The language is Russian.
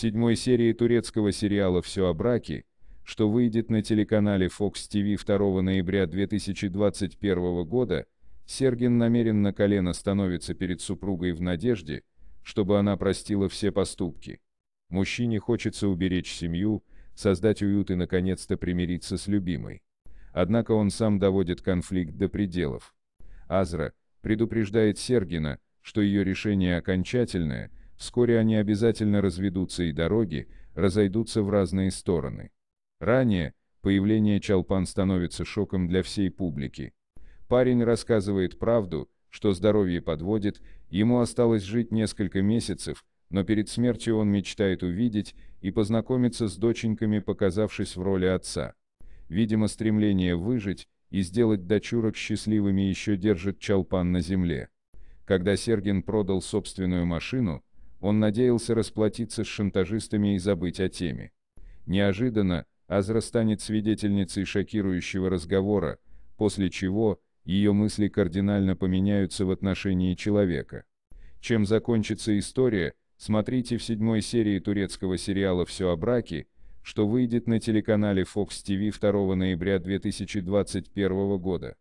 седьмой серии турецкого сериала «Все о браке», что выйдет на телеканале Fox TV 2 ноября 2021 года, Сергин намерен на колено становится перед супругой в надежде, чтобы она простила все поступки. Мужчине хочется уберечь семью, создать уют и наконец-то примириться с любимой. Однако он сам доводит конфликт до пределов. Азра предупреждает Сергина, что ее решение окончательное – Вскоре они обязательно разведутся и дороги разойдутся в разные стороны. Ранее появление Чалпан становится шоком для всей публики. Парень рассказывает правду, что здоровье подводит, ему осталось жить несколько месяцев, но перед смертью он мечтает увидеть и познакомиться с доченьками, показавшись в роли отца. Видимо, стремление выжить и сделать дочурок счастливыми еще держит Чалпан на земле. Когда Сергин продал собственную машину, он надеялся расплатиться с шантажистами и забыть о теме. Неожиданно Азра станет свидетельницей шокирующего разговора, после чего ее мысли кардинально поменяются в отношении человека. Чем закончится история, смотрите в седьмой серии турецкого сериала «Все о браке», что выйдет на телеканале Fox TV 2 ноября 2021 года.